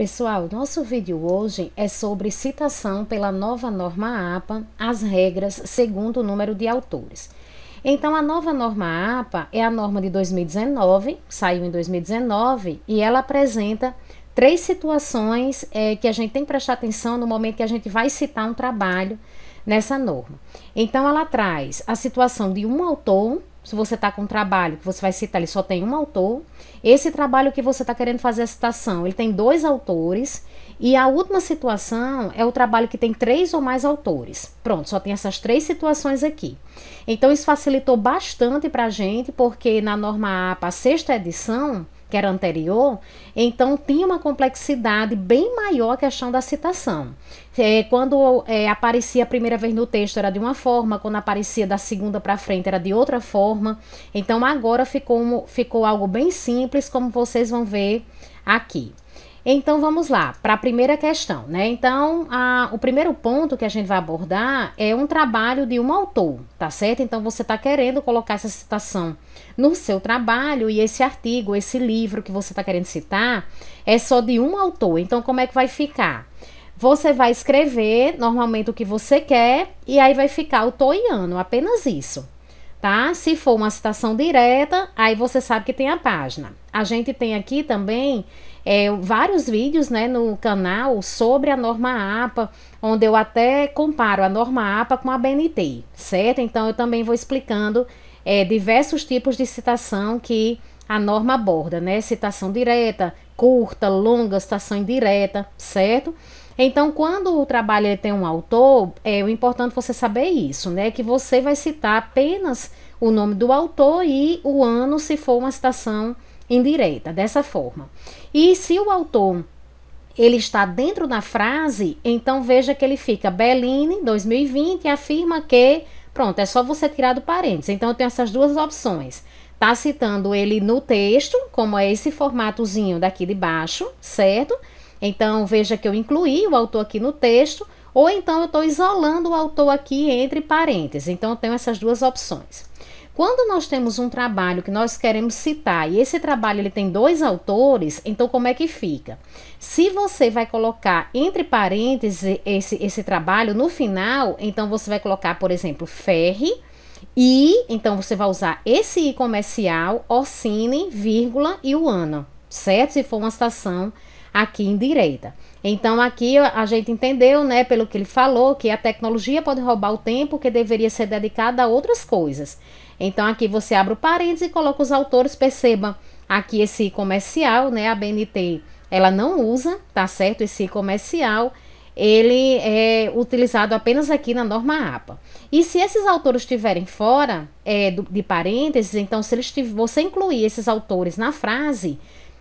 Pessoal, nosso vídeo hoje é sobre citação pela nova norma APA, as regras segundo o número de autores. Então, a nova norma APA é a norma de 2019, saiu em 2019, e ela apresenta três situações é, que a gente tem que prestar atenção no momento que a gente vai citar um trabalho nessa norma. Então, ela traz a situação de um autor, se você está com um trabalho que você vai citar, ele só tem um autor. Esse trabalho que você está querendo fazer a citação, ele tem dois autores. E a última situação é o trabalho que tem três ou mais autores. Pronto, só tem essas três situações aqui. Então, isso facilitou bastante para a gente, porque na norma APA, a sexta edição, que era anterior, então tinha uma complexidade bem maior a questão da citação. É, quando é, aparecia a primeira vez no texto era de uma forma, quando aparecia da segunda para frente era de outra forma. Então agora ficou, ficou algo bem simples, como vocês vão ver aqui. Então vamos lá para a primeira questão, né? Então a, o primeiro ponto que a gente vai abordar é um trabalho de um autor, tá certo? Então você está querendo colocar essa citação no seu trabalho e esse artigo, esse livro que você está querendo citar é só de um autor. Então como é que vai ficar? Você vai escrever normalmente o que você quer e aí vai ficar autor e ano, apenas isso, tá? Se for uma citação direta, aí você sabe que tem a página. A gente tem aqui também é, vários vídeos né, no canal sobre a norma APA, onde eu até comparo a norma APA com a BNT, certo? Então eu também vou explicando é, diversos tipos de citação que a norma aborda, né? Citação direta, curta, longa, citação indireta, certo? Então, quando o trabalho tem um autor, é o importante você saber isso, né? Que você vai citar apenas o nome do autor e o ano, se for uma citação indireta, dessa forma. E se o autor ele está dentro da frase, então veja que ele fica Bellini 2020 afirma que, pronto, é só você tirar do parênteses. Então eu tenho essas duas opções. Tá citando ele no texto, como é esse formatozinho daqui de baixo, certo? Então veja que eu incluí o autor aqui no texto, ou então eu estou isolando o autor aqui entre parênteses. Então eu tenho essas duas opções. Quando nós temos um trabalho que nós queremos citar e esse trabalho ele tem dois autores, então como é que fica? Se você vai colocar entre parênteses esse, esse trabalho no final, então você vai colocar, por exemplo, Ferre e, então você vai usar esse I comercial, Orsini, vírgula e o ano, certo? Se for uma citação aqui em direita. Então aqui a gente entendeu, né, pelo que ele falou, que a tecnologia pode roubar o tempo que deveria ser dedicado a outras coisas. Então aqui você abre o parênteses e coloca os autores, perceba aqui esse comercial, né? A BNT, ela não usa, tá certo? Esse comercial, ele é utilizado apenas aqui na norma APA. E se esses autores estiverem fora é, do, de parênteses, então se eles você incluir esses autores na frase,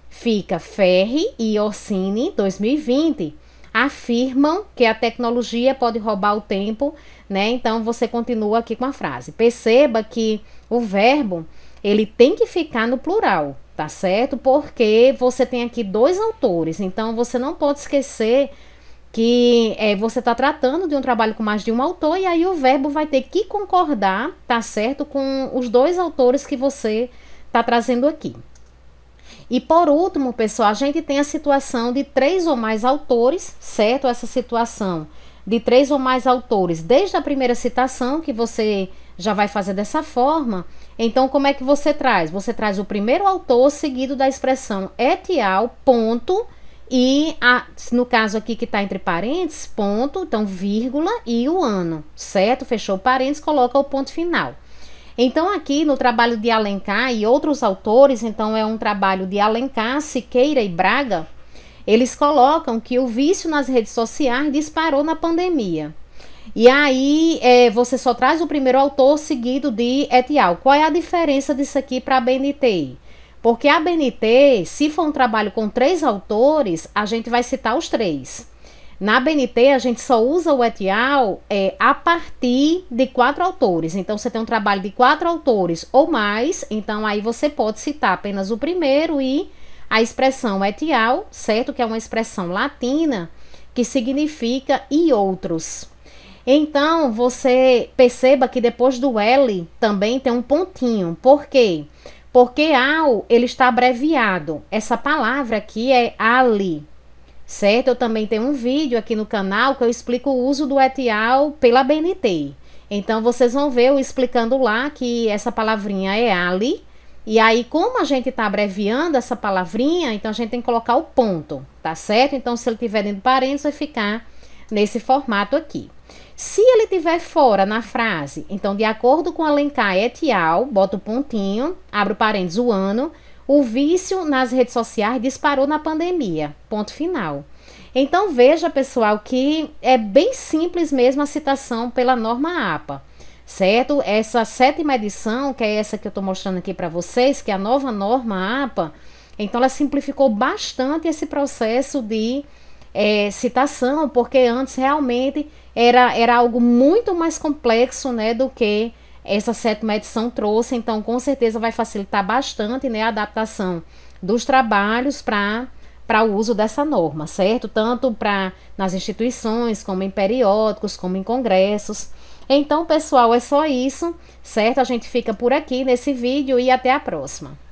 fica Ferri e Orsini 2020 afirmam que a tecnologia pode roubar o tempo, né? Então você continua aqui com a frase. Perceba que o verbo ele tem que ficar no plural, tá certo? Porque você tem aqui dois autores, então você não pode esquecer que é, você está tratando de um trabalho com mais de um autor e aí o verbo vai ter que concordar, tá certo, com os dois autores que você está trazendo aqui. E por último, pessoal, a gente tem a situação de três ou mais autores, certo? Essa situação de três ou mais autores, desde a primeira citação que você já vai fazer dessa forma. Então, como é que você traz? Você traz o primeiro autor seguido da expressão etial, ponto, e a, no caso aqui que está entre parênteses, ponto, então vírgula e o ano, certo? Fechou parênteses, coloca o ponto final. Então, aqui no trabalho de Alencar e outros autores, então é um trabalho de Alencar, Siqueira e Braga, eles colocam que o vício nas redes sociais disparou na pandemia. E aí, é, você só traz o primeiro autor seguido de Etial. Qual é a diferença disso aqui para a BNT? Porque a BNT, se for um trabalho com três autores, a gente vai citar os três. Na BNT, a gente só usa o etial é, a partir de quatro autores. Então, você tem um trabalho de quatro autores ou mais, então aí você pode citar apenas o primeiro e a expressão etial, certo? Que é uma expressão latina que significa e outros. Então, você perceba que depois do L também tem um pontinho. Por quê? Porque ao ele está abreviado. Essa palavra aqui é ali, certo? Eu também tenho um vídeo aqui no canal que eu explico o uso do etial pela BNT. Então vocês vão ver eu explicando lá que essa palavrinha é ali. E aí, como a gente está abreviando essa palavrinha, então a gente tem que colocar o ponto, tá certo? Então, se ele tiver dentro de parênteses, vai ficar nesse formato aqui. Se ele tiver fora na frase, então, de acordo com a Lencar etial, bota o pontinho, abre o parênteses o ano, o vício nas redes sociais disparou na pandemia. Ponto final. Então veja, pessoal, que é bem simples mesmo a citação pela norma APA, certo? Essa sétima edição, que é essa que eu estou mostrando aqui para vocês, que é a nova norma APA, então ela simplificou bastante esse processo de é, citação, porque antes realmente era, era algo muito mais complexo né, do que essa sétima edição trouxe, então com certeza vai facilitar bastante né, a adaptação dos trabalhos para para o uso dessa norma, certo? Tanto para nas instituições, como em periódicos, como em congressos. Então, pessoal, é só isso, certo? A gente fica por aqui nesse vídeo e até a próxima.